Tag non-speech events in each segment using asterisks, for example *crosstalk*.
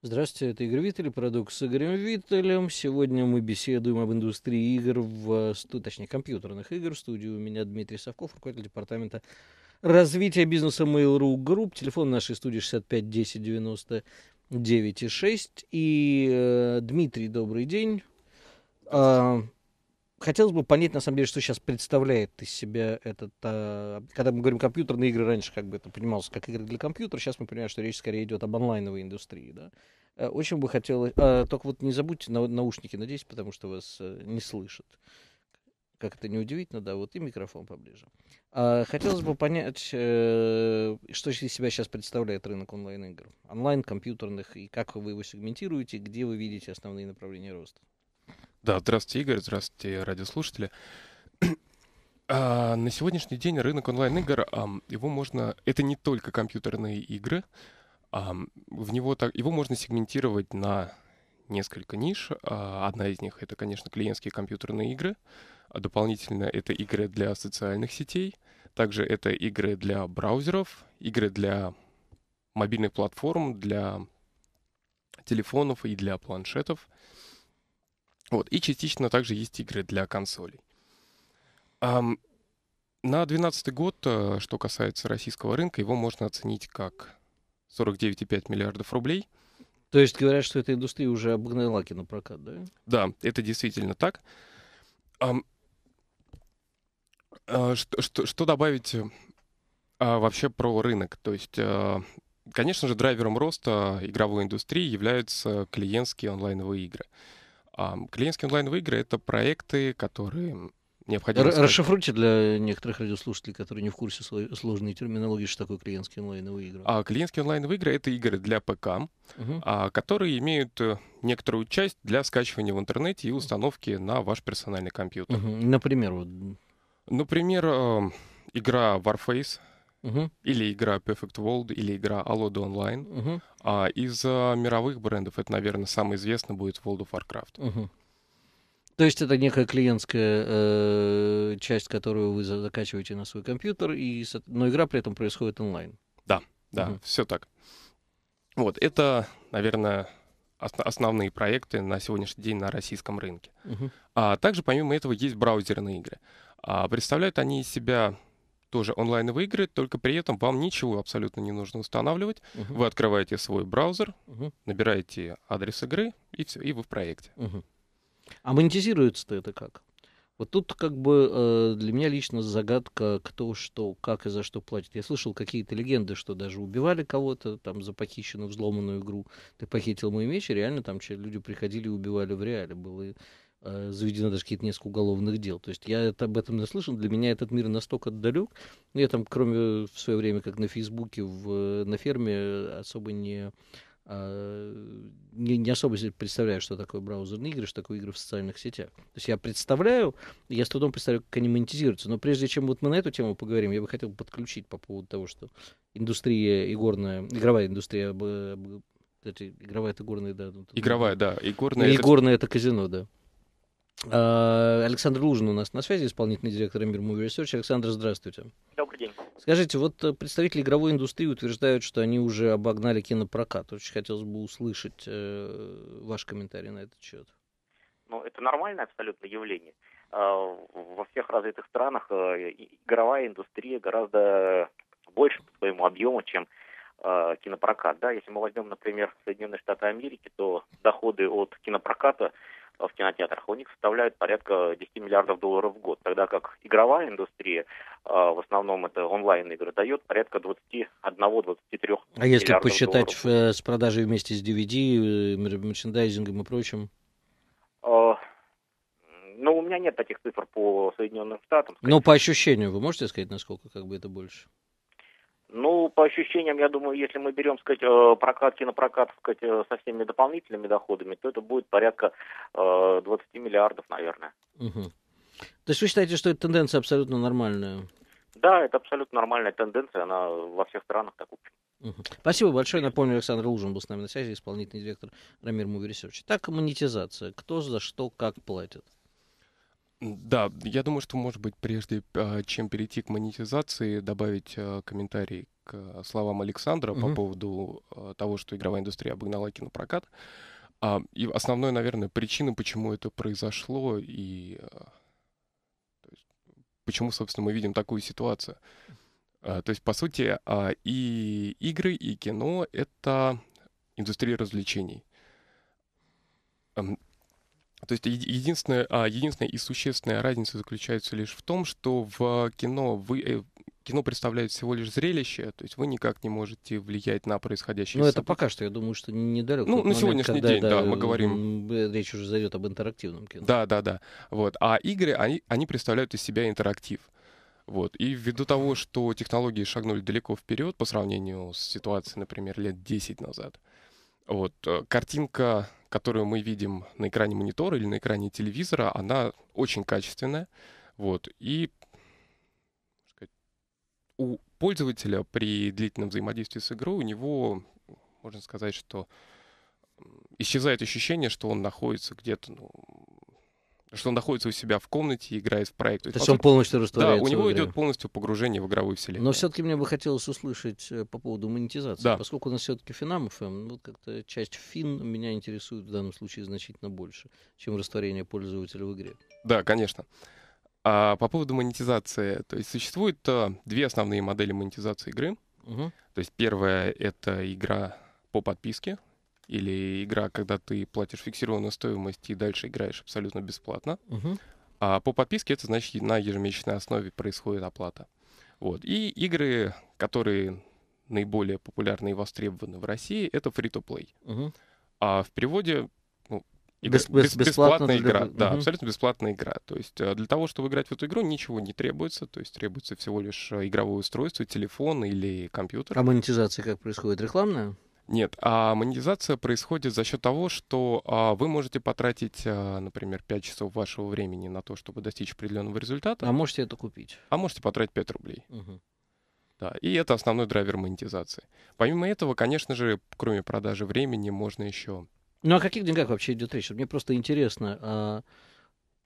Здравствуйте, это Игорь Виттель, продукт с Игорем Виттелем. Сегодня мы беседуем об индустрии игр, в, точнее компьютерных игр. В студии у меня Дмитрий Савков, руководитель департамента развития бизнеса Mail.ru Group. Телефон нашей студии 65 10 99 и 6. И э, Дмитрий, добрый день. А, хотелось бы понять, на самом деле, что сейчас представляет из себя этот... А, когда мы говорим компьютерные игры, раньше как бы это понималось как игры для компьютера, сейчас мы понимаем, что речь скорее идет об онлайновой индустрии, да. Э, очень бы хотелось... А, только вот не забудьте на, наушники надеть, потому что вас а, не слышат. Как это неудивительно, да, вот и микрофон поближе. А, хотелось бы понять, э, что из себя сейчас представляет рынок онлайн-игр. Онлайн-компьютерных, и как вы его сегментируете, где вы видите основные направления роста. Да, здравствуйте, Игорь, здравствуйте, радиослушатели. *clears throat* А, на сегодняшний день рынок онлайн-игр, а, его можно... Это не только компьютерные игры, а, в него так, его можно сегментировать на несколько ниш. А, одна из них — это, конечно, клиентские компьютерные игры. А дополнительно это игры для социальных сетей. Также это игры для браузеров, игры для мобильных платформ, для телефонов и для планшетов. Вот. И частично также есть игры для консолей. Um, на 2012 год, э, что касается российского рынка, его можно оценить как 49,5 миллиардов рублей. То есть говорят, что эта индустрия уже обогнала кинопрокат, да? Да, это действительно так. Um, что, что, что добавить uh, вообще про рынок? То есть uh, конечно же, драйвером роста игровой индустрии являются клиентские онлайновые игры. Клиентский онлайн-игры — это проекты, которые необходимо... Р- расшифруйте для некоторых радиослушателей, которые не в курсе сложной терминологии, что такое клиентский онлайн-игры. А, клиентский онлайн-игры — это игры для ПК, угу. а, которые имеют э, некоторую часть для скачивания в интернете и установки на ваш персональный компьютер. Угу. Например, вот... Например, игра Warface — угу. или игра Perfect World, или игра Alodo Online. Угу. А из а, мировых брендов это, наверное, самое известное будет World of Warcraft. Угу. То есть это некая клиентская э, часть, которую вы закачиваете на свой компьютер, и, но игра при этом происходит онлайн. Да, да, угу. все так. Вот, это, наверное, основные проекты на сегодняшний день на российском рынке. Угу. А также, помимо этого, есть браузерные игры. А, представляют они из себя тоже онлайновые игры, только при этом вам ничего абсолютно не нужно устанавливать. Угу. Вы открываете свой браузер, угу. набираете адрес игры, и все, и вы в проекте. Угу. А монетизируется-то это как? Вот тут как бы э, для меня лично загадка, кто что, как и за что платит. Я слышал какие-то легенды, что даже убивали кого-то там за похищенную, взломанную игру. Ты похитил мой меч, и реально там люди приходили и убивали в реале. Было Э, заведено даже какие-то несколько уголовных дел. То есть я это, об этом наслышан, для меня этот мир настолько далек. Ну, я там, кроме э, в свое время, как на Фейсбуке, в, э, на ферме, особо не, а, не, не особо представляю, что такое браузерные игры, что такое игры в социальных сетях. То есть я представляю, я с трудом представляю, как они монетизируются. Но прежде чем вот мы на эту тему поговорим, я бы хотел подключить по поводу того, что индустрия игорная, игровая индустрия кстати, игровая это горная, да. Ну, игровая, да. И горная, и это... горная это казино, да. Э, Александр Лужин у нас на связи, исполнительный директор Мир Movie Research. Александр, здравствуйте. Добрый день. Скажите, вот э, представители игровой индустрии утверждают, что они уже обогнали кинопрокат. Очень хотелось бы услышать э, ваш комментарий на этот счет. Ну, это нормальное абсолютно явление. Во всех развитых странах игровая индустрия гораздо больше по своему объему, чем кинопрокат. Да, если мы возьмем, например, Соединенные Штаты Америки, то доходы от кинопроката в кинотеатрах, у них составляет порядка 10 миллиардов долларов в год, тогда как игровая индустрия, а, в основном это онлайн-игры, дает порядка 21-23 А если посчитать долларов. Э, с продажей вместе с DVD, э, мерчендайзингом и прочим? А, ну, у меня нет таких цифр по Соединенным Штатам. Скорее. Ну, по ощущению, вы можете сказать, насколько как бы это больше? Ну, по ощущениям, я думаю, если мы берем, сказать, э, прокат, кинопрокат, сказать, э, со всеми дополнительными доходами, то это будет порядка 20 э, миллиардов, наверное. Угу. То есть вы считаете, что эта тенденция абсолютно нормальная? Да, это абсолютно нормальная тенденция, она во всех странах так, в общем. Угу. Спасибо большое. Напомню, Александр Лужин был с нами на связи, исполнительный директор Рамир Муви Так, монетизация. Кто за что, как платит? Да, я думаю, что, может быть, прежде а, чем перейти к монетизации, добавить а, комментарий к словам Александра угу. по поводу а, того, что игровая индустрия обогнала кинопрокат. И основной, наверное, причина, почему это произошло и почему, собственно, мы видим такую ситуацию. То есть, по сути, и игры, и кино — это индустрия развлечений то есть единственная, а, единственная и существенная разница заключается лишь в том, что в кино вы э, кино представляет всего лишь зрелище, то есть вы никак не можете влиять на происходящее. Ну, это пока что, я думаю, что недалеко. Ну, на момент, сегодняшний когда, день, да, да, мы говорим. Э, речь уже зайдет об интерактивном кино. Да, да, да. Вот. А игры, они, они представляют из себя интерактив. Вот. И ввиду того, что технологии шагнули далеко вперед по сравнению с ситуацией, например, лет 10 назад, вот, э, картинка, которую мы видим на экране монитора или на экране телевизора, она очень качественная. Вот, и сказать, у пользователя при длительном взаимодействии с игрой у него, можно сказать, что исчезает ощущение, что он находится где-то ну, что он находится у себя в комнате и играет в проект. То, То есть потом... он полностью растворяется. Да, у него идет полностью погружение в игровую вселенную. Но все-таки мне бы хотелось услышать э, по поводу монетизации. Да. Поскольку у нас все-таки Финам ФМ, ну, вот как-то часть Фин меня интересует в данном случае значительно больше, чем растворение пользователя в игре. Да, конечно. А по поводу монетизации, то есть существуют а, две основные модели монетизации игры. Угу. То есть первая это игра по подписке, или игра, когда ты платишь фиксированную стоимость и дальше играешь абсолютно бесплатно. Угу. А по подписке это значит на ежемесячной основе происходит оплата. Вот. И игры, которые наиболее популярны и востребованы в России, это free-to-play. Угу. А в переводе ну, игра, бес, бес, бесплатная для... игра. Угу. Да, абсолютно бесплатная игра. То есть э, для того, чтобы играть в эту игру, ничего не требуется. То есть требуется всего лишь э, игровое устройство, телефон или компьютер. А монетизация как происходит? Рекламная? Нет, а монетизация происходит за счет того, что а, вы можете потратить, а, например, 5 часов вашего времени на то, чтобы достичь определенного результата. А можете это купить. А можете потратить 5 рублей. Угу. Да, и это основной драйвер монетизации. Помимо этого, конечно же, кроме продажи времени, можно еще... Ну о каких деньгах вообще идет речь? Мне просто интересно. А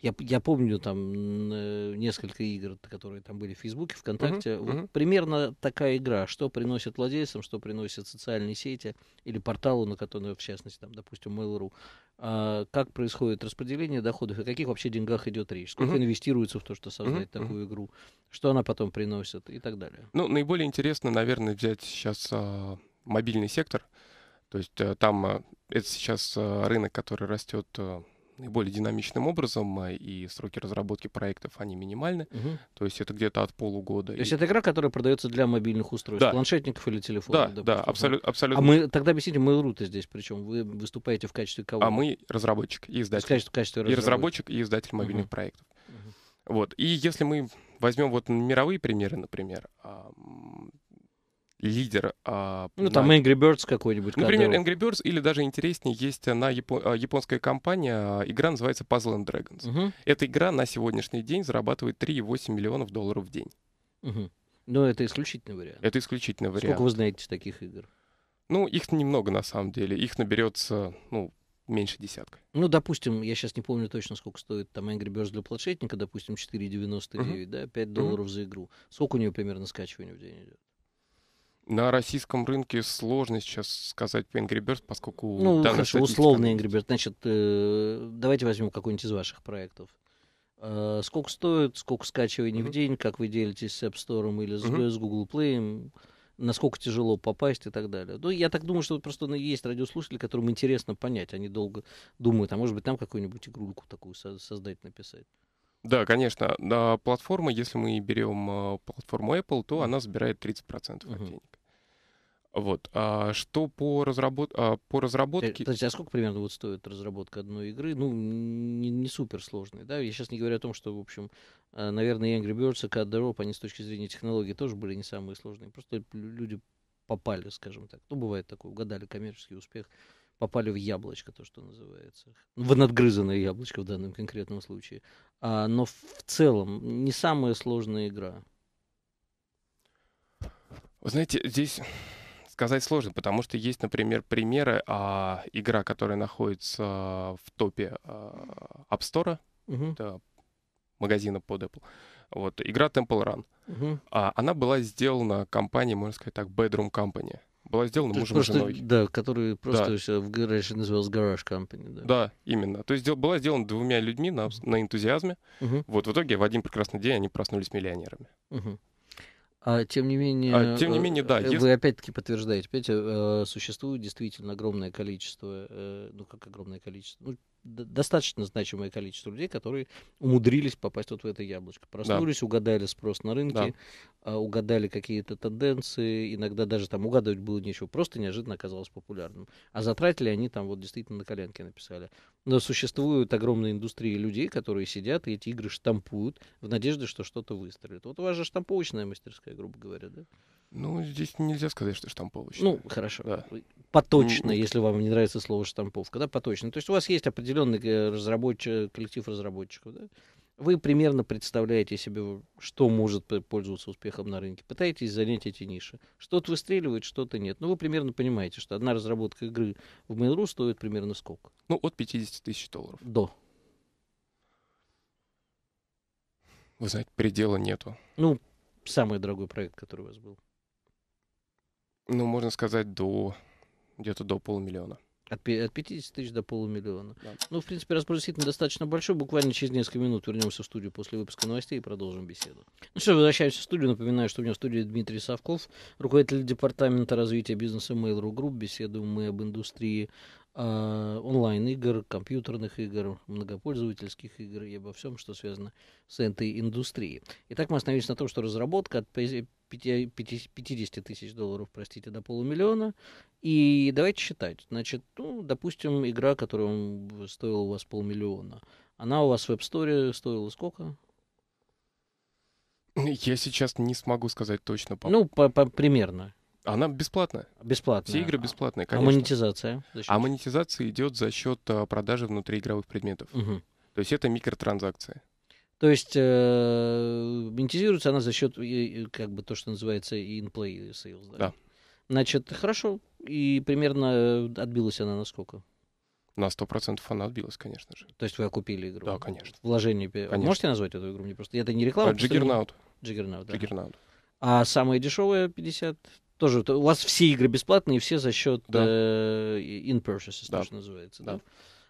я, я помню там э, несколько игр, которые там были в Фейсбуке, ВКонтакте. Uh-huh, вот uh-huh. Примерно такая игра, что приносит владельцам, что приносит социальные сети или порталу, на который, в частности, там, допустим, Mail.ru. А, как происходит распределение доходов и о каких вообще деньгах идет речь? Сколько uh-huh. инвестируется в то, что создать uh-huh, такую uh-huh. игру? Что она потом приносит и так далее? Ну, наиболее интересно, наверное, взять сейчас а, мобильный сектор. То есть а, там а, это сейчас а, рынок, который растет... А, наиболее динамичным образом, а, и сроки разработки проектов, они минимальны. Угу. То есть это где-то от полугода. То есть и... это игра, которая продается для мобильных устройств, да. планшетников или телефонов? Да, да, абсолютно абсолютно. А мы тогда объясните, Mail.ru-то здесь причем? Вы выступаете в качестве кого? А мы разработчик и издатель. Качество, качество и разработчик, и издатель мобильных угу. проектов. Угу. Вот. И если мы возьмем вот мировые примеры, например, лидер. А, ну, на... там Angry Birds какой-нибудь. Например, кадр. Angry Birds или даже интереснее, есть на япон а, японская компания, а, игра называется Puzzle and Dragons. Угу. Эта игра на сегодняшний день зарабатывает 3,8 миллионов долларов в день. Угу. Ну, Но это исключительный вариант. Это исключительный вариант. Сколько вы знаете таких игр? Ну, их немного на самом деле. Их наберется, ну, меньше десятка. Ну, допустим, я сейчас не помню точно, сколько стоит там Angry Birds для планшетника, допустим, 4,99, uh-huh. да, 5 долларов uh за игру. Сколько у нее примерно скачивания в день идет? На российском рынке сложно сейчас сказать по Angry Birds, поскольку... Ну, хорошо, условный Angry Birds. Значит, э, давайте возьмем какой-нибудь из ваших проектов. Э, сколько стоит, сколько скачиваний mm-hmm. в день, как вы делитесь с App Store или с, mm-hmm. с Google Play, насколько тяжело попасть и так далее. Ну, я так думаю, что просто ну, есть радиослушатели, которым интересно понять. Они долго думают, а может быть, там какую-нибудь игрульку такую создать, написать. Да, конечно. На платформа, если мы берем э, платформу Apple, то она забирает 30% uh-huh. от денег. Вот. А что по, разработ... а, по э, разработке... Подождите, а сколько примерно вот стоит разработка одной игры? Ну, не, не суперсложной, да? Я сейчас не говорю о том, что, в общем, а, наверное, Angry Birds и Cut the Rope, они с точки зрения технологий тоже были не самые сложные. Просто люди попали, скажем так. Ну, бывает такое, угадали коммерческий успех, попали в яблочко, то, что называется. В надгрызанное яблочко в данном конкретном случае. А, но в целом не самая сложная игра. Вы знаете, здесь сказать сложно, потому что есть, например, примеры, а, игра, которая находится в топе а, App Store, угу. это магазина под Apple. Вот, игра Temple Run. Угу. А, она была сделана компанией, можно сказать так, Bedroom Company. Была сделана мужем просто, женой. Да, который просто да. в гараже называлась Garage Company. Да, да именно. То есть дел, была сделана двумя людьми на, на энтузиазме. Угу. Вот в итоге в один прекрасный день они проснулись миллионерами. Угу. А, тем не менее, а, тем не э, менее да, э, вы если... опять-таки подтверждаете, понимаете, э, существует действительно огромное количество, ну как огромное количество, ну, достаточно значимое количество людей, которые умудрились попасть вот в это яблочко. Проснулись, да. угадали спрос на рынке, да. А, угадали какие-то тенденции, иногда даже там угадывать было нечего, просто неожиданно оказалось популярным. А затратили они там вот действительно на коленке написали. Но существуют огромные индустрии людей, которые сидят и эти игры штампуют в надежде, что что-то выстрелит. Вот у вас же штамповочная мастерская, грубо говоря, да? Ну, здесь нельзя сказать, что штамповочно. Ну, хорошо. Да. Поточно, если вам не нравится слово штамповка, да, поточно. То есть у вас есть определенный э, разработчик, э, коллектив разработчиков, да? Вы примерно представляете себе, что может пользоваться успехом на рынке. Пытаетесь занять эти ниши. Что-то выстреливает, что-то нет. Но ну, вы примерно понимаете, что одна разработка игры в Mail.ru стоит примерно сколько? Ну, от 50 тысяч долларов. До. Вы знаете, предела нету. Ну, самый дорогой проект, который у вас был. Ну, можно сказать, до где-то до полумиллиона. От, от 50 тысяч до полумиллиона. Да. Ну, в принципе, разброс действительно достаточно большой. Буквально через несколько минут вернемся в студию после выпуска новостей и продолжим беседу. Ну что, возвращаемся в студию. Напоминаю, что у меня в студии Дмитрий Савков, руководитель департамента развития бизнеса Mail.ru Group. Беседуем мы об индустрии а, онлайн-игр, компьютерных игр, многопользовательских игр и обо всем, что связано с этой индустрией. Итак, мы остановились на том, что разработка от 50 тысяч долларов, простите, до полумиллиона. И давайте считать. Значит, ну, допустим, игра, которая стоила у вас полмиллиона, она у вас в App Store стоила сколько? Я сейчас не смогу сказать точно. По... Ну, по -по примерно. Она бесплатная. Бесплатная. Все игры бесплатные, а конечно. А монетизация? А монетизация идет за счет э, продажи внутриигровых предметов. Угу. То есть это микротранзакция. То есть э, монетизируется она за счет, как бы то, что называется, in-play sales. Да? да. Значит, хорошо. И примерно э, отбилась она на сколько? На 100% она отбилась, конечно же. То есть вы окупили игру? Да, конечно. Вложение... Конечно. Можете назвать эту игру? Мне просто... Это не реклама? А, Джиггернаут. Джиггернаут, да. Джиггернаут. А самая дешевая 50 тоже у вас все игры бесплатные, все за счет да. э, in purchases, да. то, что называется. Да. да?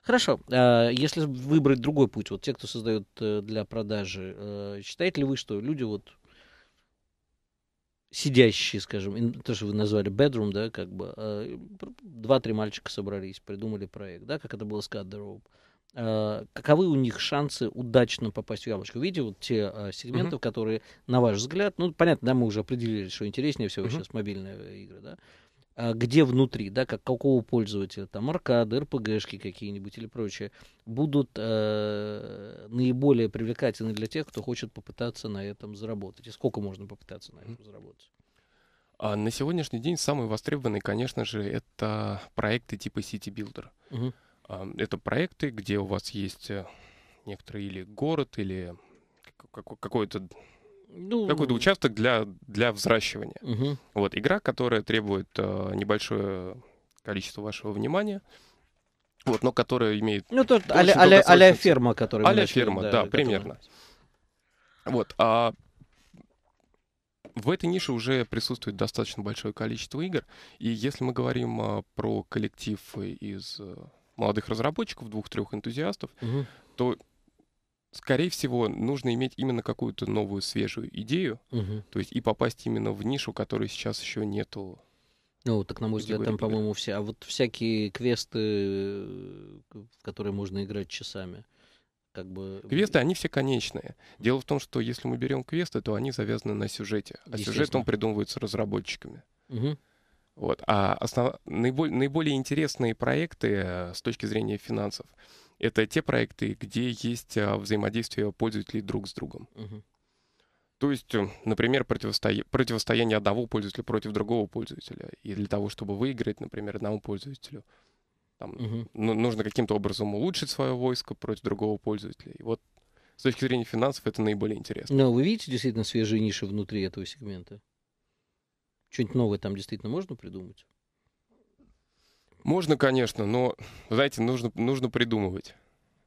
Хорошо. А, если выбрать другой путь, вот те, кто создают э, для продажи, э, считаете ли вы, что люди вот сидящие, скажем, то, что вы назвали bedroom, да, как бы, э, два-три мальчика собрались, придумали проект, да, как это было с Cut the Rope. Э, каковы у них шансы удачно попасть в яблочко? Видите, вот те э, сегменты, uh-huh. которые, на ваш взгляд, ну, понятно, да, мы уже определили, что интереснее всего uh-huh. сейчас мобильные э, игры, да, а где внутри, да, как какого пользователя, там, аркады, РПГшки какие-нибудь или прочее, будут э, наиболее привлекательны для тех, кто хочет попытаться на этом заработать? И сколько можно попытаться на этом uh-huh. заработать? А на сегодняшний день самые востребованные, конечно же, это проекты типа City Builder. Uh-huh а, это проекты, где у вас есть э, некоторый или город, или какой-то ну, какой-то участок для, для взращивания. Угу. Вот игра, которая требует э, небольшое количество вашего внимания. Вот, но которая имеет... Ну, то аля, аля, аля ферма, которая... Аля начали, ферма, да, да примерно. Которая... Вот, а в этой нише уже присутствует достаточно большое количество игр. И если мы говорим а, про коллектив из молодых разработчиков, двух-трех энтузиастов, угу. то, скорее всего, нужно иметь именно какую-то новую, свежую идею, угу. то есть и попасть именно в нишу, которой сейчас еще нету. Ну, так, на мой взгляд, там, по-моему, все... А вот всякие квесты, э, в которые можно играть часами, как бы... Квесты, они все конечные. Дело в том, что если мы берем квесты, то они завязаны на сюжете. А сюжет, он придумывается разработчиками. Угу. Вот. А основ... наиболее, наиболее интересные проекты э, с точки зрения финансов — это те проекты, где есть э, взаимодействие пользователей друг с другом. Угу. То есть, э, например, противостоя... противостояние одного пользователя против другого пользователя. И для того, чтобы выиграть, например, одному пользователю, там, угу. нужно каким-то образом улучшить свое войско против другого пользователя. И вот с точки зрения финансов это наиболее интересно. Но ну, а вы видите действительно свежие ниши внутри этого сегмента? Что-нибудь новое там действительно можно придумать? Можно, конечно, но, знаете, нужно, нужно придумывать.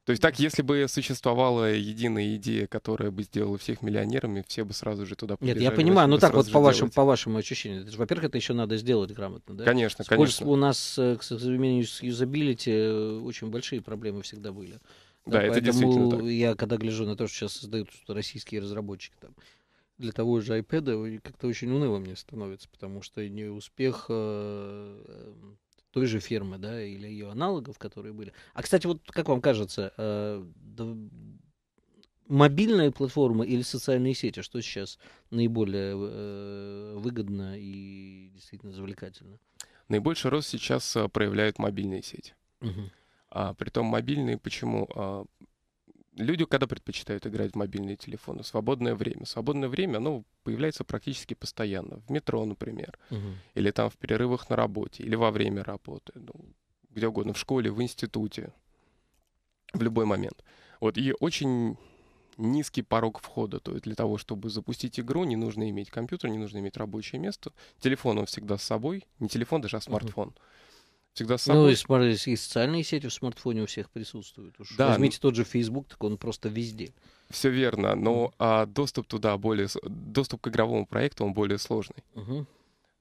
То есть так, если бы существовала единая идея, которая бы сделала всех миллионерами, все бы сразу же туда побежали. Нет, я понимаю, но ну так вот по вашему, по вашему ощущению. во-первых, это еще надо сделать грамотно, да? Конечно, Сколько конечно. У нас, э, к сожалению, с юзабилити э, очень большие проблемы всегда были. Да, да это действительно так. Я когда гляжу на то, что сейчас создают российские разработчики, там, для того же iPad как-то очень уныло мне становится, потому что не успех э, эм, той же фирмы, да, или ее аналогов, которые были. А, кстати, вот как вам кажется, э, мобильные платформы или социальные сети, что сейчас наиболее э, выгодно и действительно завлекательно? Наибольший рост сейчас проявляют мобильные сети. Угу. А, притом мобильные почему? А, люди, когда предпочитают играть в мобильные телефоны, свободное время. Свободное время, оно появляется практически постоянно. В метро, например, угу. или там в перерывах на работе, или во время работы, ну, где угодно, в школе, в институте, в любой момент. Вот, и очень низкий порог входа. То есть для того, чтобы запустить игру, не нужно иметь компьютер, не нужно иметь рабочее место. Телефон он всегда с собой. Не телефон даже, а смартфон. uh всегда с ну, собой. Ну, и, смар- и социальные сети в смартфоне у всех присутствуют. Уж да, возьмите тот же Facebook, так он просто везде. Все верно, но а, доступ туда более... Доступ к игровому проекту, он более сложный. Угу.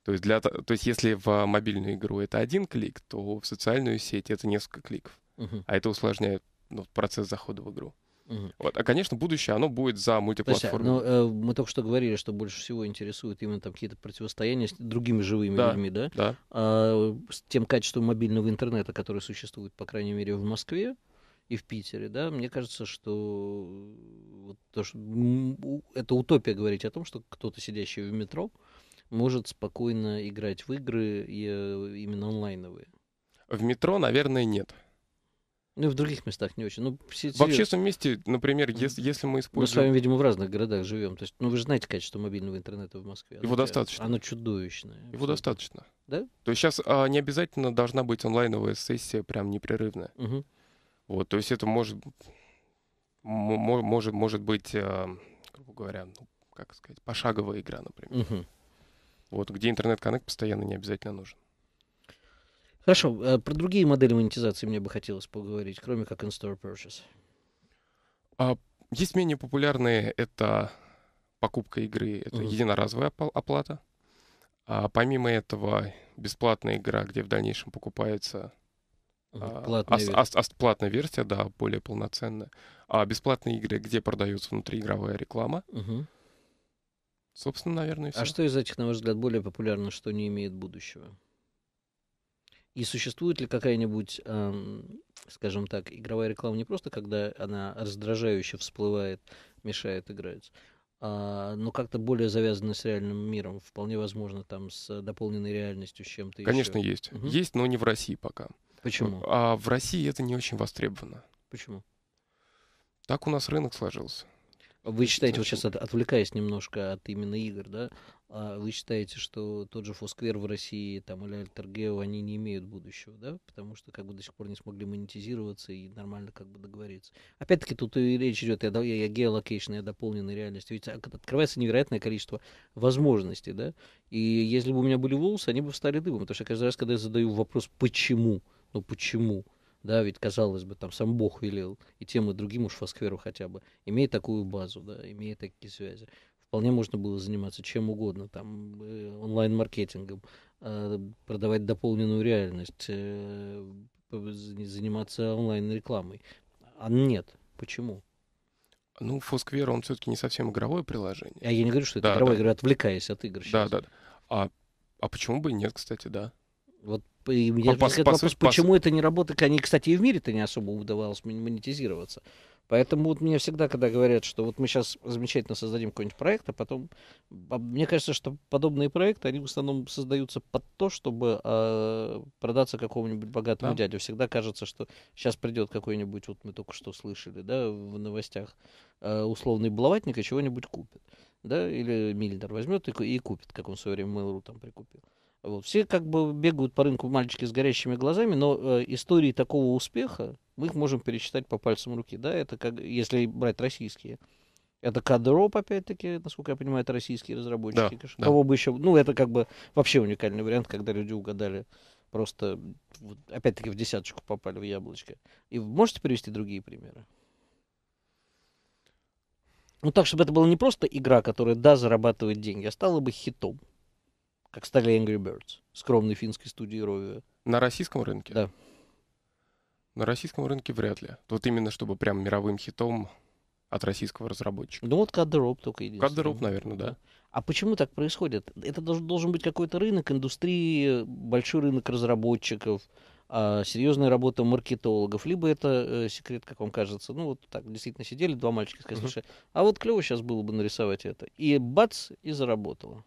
То есть, для, то есть если в мобильную игру это один клик, то в социальную сеть это несколько кликов. Угу. А это усложняет ну, процесс захода в игру. Угу. Вот. А, конечно, будущее, оно будет за мультиплатформой. ну, э, мы только что говорили, что больше всего интересуют именно там какие-то противостояния с другими живыми да, людьми, да? Да. А, с тем качеством мобильного интернета, который существует, по крайней мере, в Москве и в Питере, да, мне кажется, что, вот то, что это утопия говорить о том, что кто-то, сидящий в метро, может спокойно играть в игры и, э, именно онлайновые. В метро, наверное, нет. Ну и в других местах не очень. Ну, в общественном месте, например, если, если мы используем... Мы с вами, видимо, в разных городах живем. То есть, ну вы же знаете качество мобильного интернета в Москве. Оно, Его достаточно. Оно чудовищное. Его абсолютно. достаточно. Да? То есть сейчас а, не обязательно должна быть онлайновая сессия прям непрерывная. Угу. Вот, то есть это может, может, может быть, а, грубо говоря, ну, как сказать, пошаговая игра, например. Угу. Вот, где интернет-коннект постоянно не обязательно нужен. Хорошо, э, про другие модели монетизации мне бы хотелось поговорить, кроме как in-store purchase. А, есть менее популярные, это покупка игры, это uh-huh. единоразовая оплата. А помимо этого, бесплатная игра, где в дальнейшем покупается а, Платная, а, версия. А, а, платная версия, да, более полноценная. А бесплатные игры, где продается внутриигровая реклама. Угу. Собственно, наверное, все. А что из этих, на ваш взгляд, более популярно, что не имеет будущего? И существует ли какая-нибудь, эм, скажем так, игровая реклама не просто, когда она раздражающе всплывает, мешает играть, а, но как-то более завязана с реальным миром, вполне возможно, там с дополненной реальностью, с чем-то Конечно, еще. есть. Угу. Есть, но не в России пока. Почему? А в России это не очень востребовано. Почему? Так у нас рынок сложился. Вы считаете, вот сейчас отвлекаясь немножко от именно игр, да, а вы считаете, что тот же Фосквер в России там, или Альтергео, они не имеют будущего, да, потому что как бы до сих пор не смогли монетизироваться и нормально как бы договориться. Опять-таки тут и речь идет я, я и о геолокейшне, и о Ведь открывается невероятное количество возможностей, да, и если бы у меня были волосы, они бы встали дыбом, потому что каждый раз, когда я задаю вопрос «почему?», ну почему? да, ведь, казалось бы, там сам Бог велел, и тем и другим уж Фоскверу хотя бы, имея такую базу, да, имея такие связи, вполне можно было заниматься чем угодно, там, э, онлайн-маркетингом, э, продавать дополненную реальность, э, заниматься онлайн-рекламой. А нет. Почему? Ну, Фосквер, он все-таки не совсем игровое приложение. А я не говорю, что это да, игровое, да. я говорю, отвлекаясь от игр сейчас. Да, да. да. А, а почему бы и нет, кстати, да. Вот я по, по, вопрос, по, почему по... это не работает? Они, кстати, и в мире-то не особо удавалось монетизироваться. Поэтому вот мне всегда, когда говорят, что вот мы сейчас замечательно создадим какой-нибудь проект, а потом... А, мне кажется, что подобные проекты, они в основном создаются под то, чтобы э, продаться какому-нибудь богатому да. дядю. Всегда кажется, что сейчас придет какой-нибудь, вот мы только что слышали, да, в новостях, э, условный баловатник и чего-нибудь купит. Да, или Мильнер возьмет и, и купит, как он в свое время Mail.ru там прикупил. Вот. Все как бы бегают по рынку мальчики с горящими глазами, но э, истории такого успеха мы их можем пересчитать по пальцам руки. Да, это как если брать российские. Это Кадроп, опять-таки, насколько я понимаю, это российские разработчики. Да, да. Кого бы еще. Ну, это как бы вообще уникальный вариант, когда люди угадали просто опять-таки в десяточку попали в яблочко. И можете привести другие примеры? Ну так, чтобы это была не просто игра, которая, да, зарабатывает деньги, а стала бы хитом. Как стали Angry Birds, скромной финской студии Rovio. На российском рынке? Да. На российском рынке вряд ли. Вот именно чтобы прям мировым хитом от российского разработчика. Ну вот Каддероп только единственный. Каддероп, наверное, да. А почему так происходит? Это должен быть какой-то рынок индустрии, большой рынок разработчиков, а, серьезная работа маркетологов, либо это э, секрет, как вам кажется. Ну вот так действительно сидели два мальчика и сказали, слушай, а вот клево сейчас было бы нарисовать это. И бац, и заработало.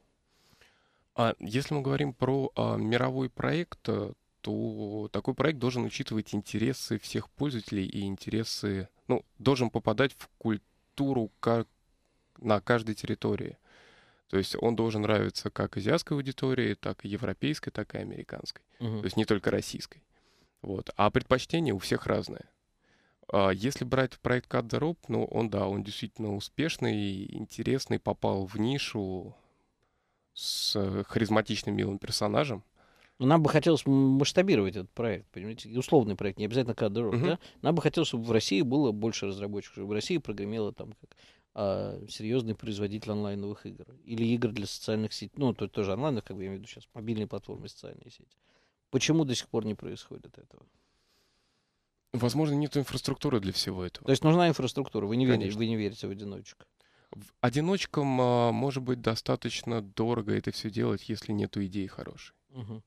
А если мы говорим про а, мировой проект, э, то такой проект должен учитывать интересы всех пользователей и интересы, ну, должен попадать в культуру как на каждой территории. То есть он должен нравиться как азиатской аудитории, так и европейской, так и американской. Угу. То есть не только российской. Вот. А предпочтения у всех разные. А если брать проект Cut the Rope, ну он, да, он действительно успешный, интересный, попал в нишу, с э, харизматичным милым персонажем. Ну, нам бы хотелось масштабировать этот проект, понимаете, условный проект, не обязательно кадровый, uh-huh. да? Нам бы хотелось, чтобы в России было больше разработчиков, чтобы в России прогремело там как а, серьезный производитель онлайновых игр или игр для социальных сетей, ну, то, тоже онлайновых, как бы я имею в виду сейчас, мобильные платформы, социальные сети. Почему до сих пор не происходит этого? Возможно, нет инфраструктуры для всего этого. То есть нужна инфраструктура, вы не, верите, вы не верите в одиночек. Одиночкам, а, может быть, достаточно дорого это все делать, если нету идеи хорошей. Угу.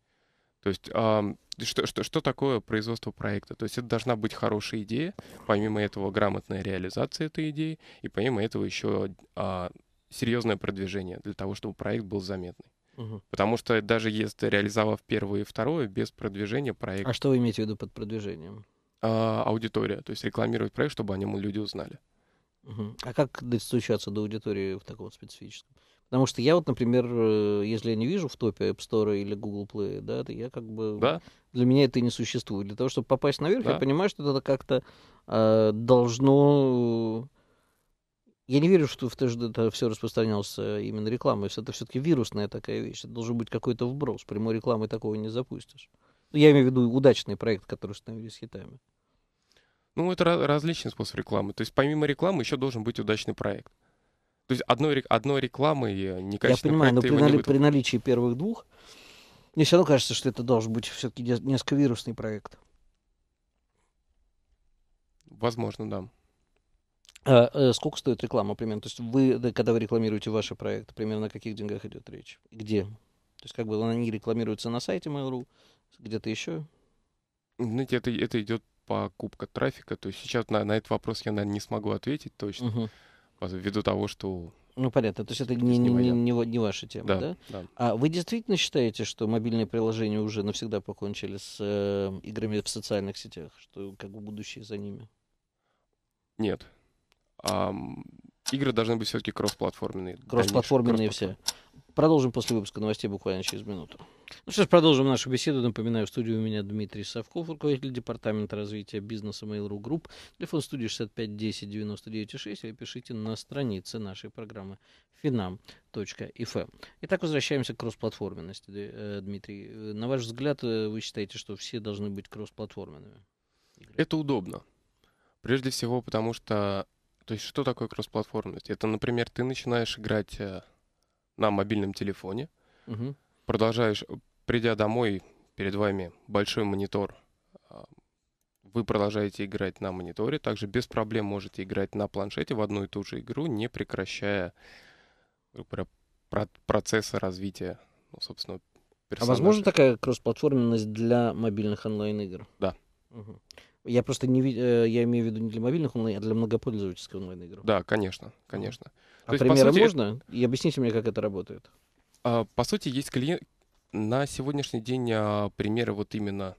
То есть что, что, что такое производство проекта? То есть это должна быть хорошая идея, помимо этого грамотная реализация этой идеи, и помимо этого еще а, серьезное продвижение для того, чтобы проект был заметный. Потому что даже если реализовав первое и второе, без продвижения проект... А что вы имеете в виду под продвижением? Э, аудитория, то есть рекламировать проект, чтобы о нем люди узнали. А как достучаться до аудитории в таком специфическом? Потому что я вот, например, э, если я не вижу в топе App Store или Google Play, да, то я как бы... Да? Для меня это не существует. Для того, чтобы попасть наверх, да. я понимаю, что это как-то э, должно... Э, я не верю, что в ТЖД это все распространялось э, именно рекламой. Это все-таки вирусная такая вещь. Это должен быть какой-то вброс. Прямой рекламой такого не запустишь. Ну, я имею в виду удачный проект, который становились хитами. Ну, это различный способ рекламы. То есть помимо рекламы еще должен быть удачный проект. То есть одной, одной рекламы и некачественного Я понимаю, но при, нали- при наличии первых двух, мне все равно кажется, что это должен быть все-таки несколько вирусный проект. Возможно, да. А, э, сколько стоит реклама примерно? То есть вы, когда вы рекламируете ваши проекты, примерно на каких деньгах идет речь? Где? То есть как бы они рекламируется на сайте Mail.ru, где-то еще? Ну, знаете, это, это идет покупка трафика. То есть сейчас на, на этот вопрос я, наверное, не смогу ответить точно, угу. ввиду того, что... Ну, понятно, то есть это не, не, не, не, не ваша тема, да, да? да? А вы действительно считаете, что мобильные приложения уже навсегда покончили с э, играми в социальных сетях, что как бы будущее за ними? Нет. Um, игры должны быть все-таки кроссплатформенные. Кроссплатформенные все. Продолжим после выпуска новостей буквально через минуту. Ну что ж, продолжим нашу беседу. Напоминаю, в студии у меня Дмитрий Савков, руководитель Департамента развития бизнеса Mail.ru Group. Телефон студии 65 10 99 6 или пишите на странице нашей программы finam.fm. Итак, возвращаемся к кроссплатформенности, э, Дмитрий. Э, на ваш взгляд, э, вы считаете, что все должны быть кроссплатформенными? Это удобно. Прежде всего, потому что... То есть, что такое кроссплатформенность? Это, например, ты начинаешь играть на мобильном телефоне. Угу. Продолжаешь, придя домой, перед вами большой монитор. А, вы продолжаете играть на мониторе, также без проблем можете играть на планшете в одну и ту же игру, не прекращая процесса развития, ну, собственно, персонажа. А возможно такая кроссплатформенность для мобильных онлайн-игр? Да. Угу. Я просто не э, я имею в виду не для мобильных онлайн, а для многопользовательской онлайн-игры. Да, конечно, конечно. А То примеры сути... можно? И объясните мне, как это работает. А, по сути, есть клиент... На сегодняшний день а, примеры вот именно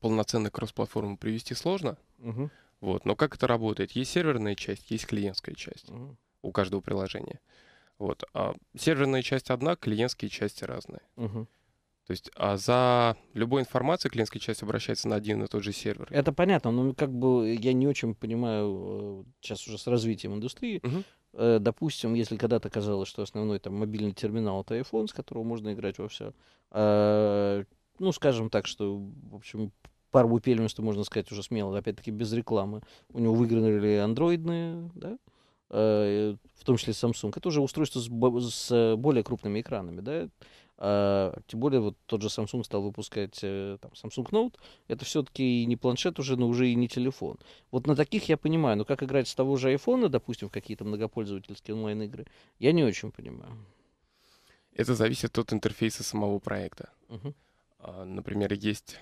полноценной кросс-платформы привести сложно. Угу. Вот. Но как это работает? Есть серверная часть, есть клиентская часть угу. у каждого приложения. Вот. А серверная часть одна, клиентские части разные. Угу. То есть а за любой информацией клиентская часть обращается на один и тот же сервер. Это понятно, но как бы я не очень понимаю сейчас э, уже с развитием индустрии. Угу. Э, допустим, если когда-то казалось, что основной там мобильный терминал это iPhone, с которого можно играть во все. Э, ну, скажем так, что, в общем, Парву Пельмисту, можно сказать, уже смело, опять-таки без рекламы. У него выиграли андроидные, да, э, в том числе Samsung. Это уже устройство с более крупными экранами, да. А, тем более вот тот же Samsung стал выпускать э, там, Samsung Note. Это все-таки не планшет уже, но уже и не телефон. Вот на таких я понимаю, но как играть с того же iPhone, допустим, в какие-то многопользовательские онлайн-игры, я не очень понимаю. Это зависит от интерфейса самого проекта. Угу. Например, есть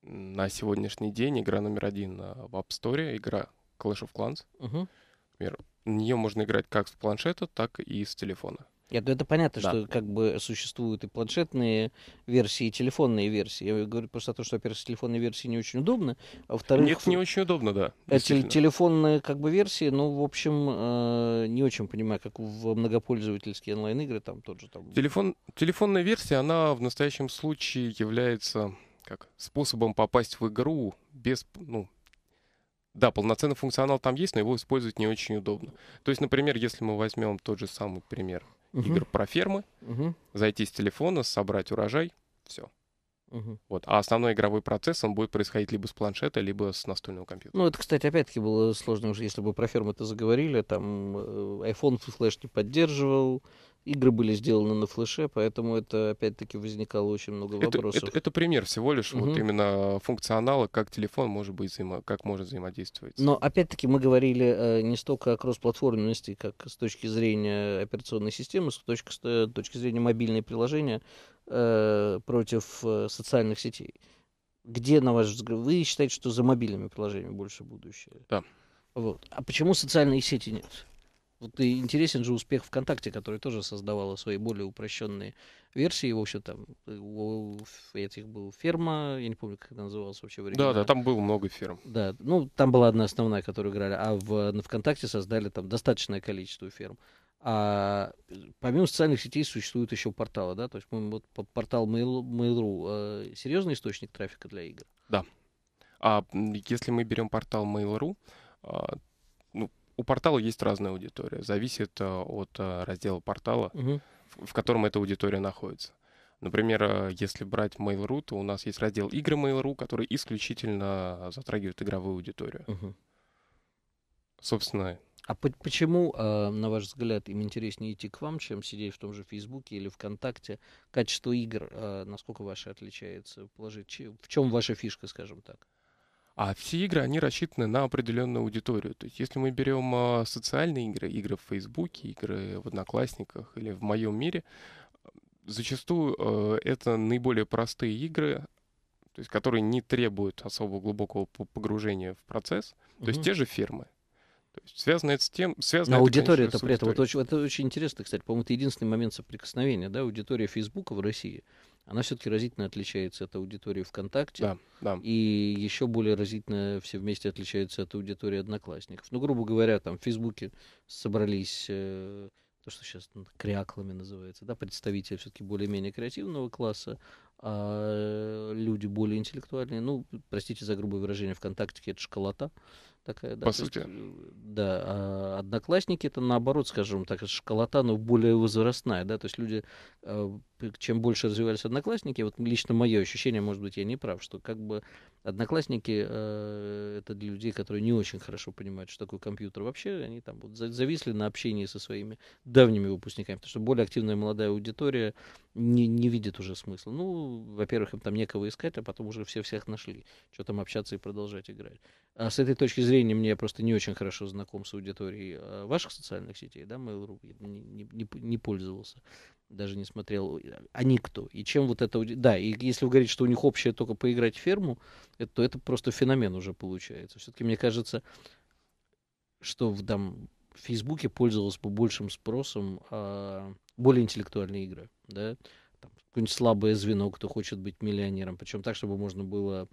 на сегодняшний день игра номер один а, в App Store, игра Clash of Clans. Угу. Например, в нее можно играть как с планшета, так и с телефона. Нет, ну это понятно, да. что как бы существуют и планшетные версии, и телефонные версии. Я говорю просто о том, что, во-первых, телефонные версии не очень удобно, а во-вторых... Нет, не очень удобно, да. Э, Тел- телефонные как бы версии, ну, в общем, э- не очень понимаю, как в многопользовательские онлайн-игры там тот же там... Телефон... Телефонная версия, она в настоящем случае является как способом попасть в игру без, ну, да, полноценный функционал там есть, но его использовать не очень удобно. То есть, например, если мы возьмем тот же самый пример угу. игр про фермы, угу. зайти с телефона, собрать урожай, все. Угу. Вот. А основной игровой процесс, он будет происходить либо с планшета, либо с настольного компьютера. Ну, это, кстати, опять-таки было сложно уже, если бы про фермы это заговорили, там э, iPhone флеш не поддерживал, игры были сделаны на флеше, поэтому это опять-таки возникало очень много вопросов. Это, это, это пример всего лишь угу. вот именно функционала, как телефон может быть взаимо, как может взаимодействовать. Но опять-таки мы говорили э, не столько о кроссплатформенности, как с точки зрения операционной системы, с точки, с э, точки зрения мобильные приложения э, против э, социальных сетей. Где, на ваш взгляд, вы считаете, что за мобильными приложениями больше будущее? Да. Вот. А почему социальные сети нет? Вот и интересен же успех ВКонтакте, который тоже создавала свои более упрощенные версии. Его вообще там, э, у этих был ферма, я не помню, как это называлось вообще в оригинале. Да, да, там было много ферм. Да, ну там была одна основная, которую играли, а в, на ВКонтакте создали там достаточное количество ферм. А э, помимо социальных сетей существуют еще порталы, да? То есть вот, портал Mail.ru э, серьезный источник трафика для игр? Да. А если мы берем портал Mail.ru, а, у портала есть разная аудитория. Зависит э, от э, раздела портала, угу. в, в котором эта аудитория находится. Например, э, если брать Mail.ru, то у нас есть раздел игры Mail.ru, который исключительно затрагивает игровую аудиторию. Угу. Собственно. А по- почему, э, на ваш взгляд, им интереснее идти к вам, чем сидеть в том же Фейсбуке или ВКонтакте? Качество игр, э, насколько ваше отличается? Положить, в чем ваша фишка, скажем так? А все игры, они рассчитаны на определенную аудиторию. То есть если мы берем а, социальные игры, игры в Фейсбуке, игры в Одноклассниках или в моем мире, зачастую а, это наиболее простые игры, то есть которые не требуют особо глубокого погружения в процесс. Угу. То есть те же фирмы. то есть связано это с тем, связано. Но аудитория это при этом вот очень, это очень интересно, кстати, по-моему, это единственный момент соприкосновения, да, аудитория Фейсбука в России она все-таки разительно отличается от аудитории ВКонтакте. Да, да. И еще более разительно все вместе отличается от аудитории одноклассников. Ну, грубо говоря, там в Фейсбуке собрались э, то, что сейчас ну, кряклами называется, да, представители все-таки более-менее креативного класса, а люди более интеллектуальные, ну, простите за грубое выражение, ВКонтакте это школота такая, да. По сути. Есть, ну, да, а одноклассники это наоборот, скажем так, школота, но более возрастная, да, то есть люди, а, чем больше развивались одноклассники, вот лично мое ощущение, может быть, я не прав, что как бы одноклассники а, это для людей, которые не очень хорошо понимают, что такое компьютер вообще, они там вот зависли на общении со своими давними выпускниками, потому что более активная молодая аудитория не, не видит уже смысла. Ну, ну, во-первых, им там некого искать, а потом уже все всех нашли. Что там общаться и продолжать играть. А с этой точки зрения мне просто не очень хорошо знаком с аудиторией а, ваших социальных сетей, да, Mail.ru, я не, не, не пользовался, даже не смотрел. А, они кто? И чем вот это... Да, и если вы говорите, что у них общее только поиграть в ферму, это, то это просто феномен уже получается. Все-таки мне кажется, что в, там, в Фейсбуке пользовалось бы большим спросом а, более интеллектуальные игры, да, какое-нибудь слабое звено, кто хочет быть миллионером. Причем так, чтобы можно было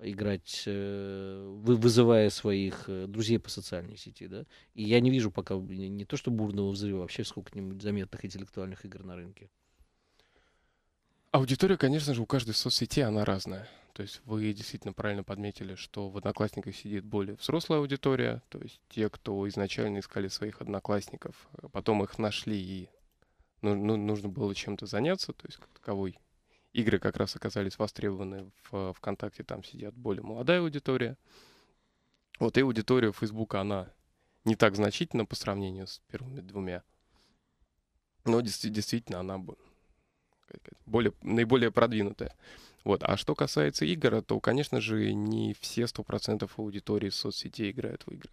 играть, э, вызывая своих э, друзей по социальной сети, да. И я не вижу пока не то что бурного взрыва, вообще сколько-нибудь заметных интеллектуальных игр на рынке. Аудитория, конечно же, у каждой соцсети она разная. То есть вы действительно правильно подметили, что в одноклассниках сидит более взрослая аудитория, то есть те, кто изначально искали своих одноклассников, а потом их нашли и ну, ну, нужно было чем-то заняться, то есть как таковой. Игры как раз оказались востребованы в ВКонтакте, там сидят более молодая аудитория. Вот и аудитория Фейсбука, она не так значительна по сравнению с первыми двумя. Но действительно она более, наиболее продвинутая. Вот. А что касается игр, то, конечно же, не все 100% аудитории соцсетей играют в игры.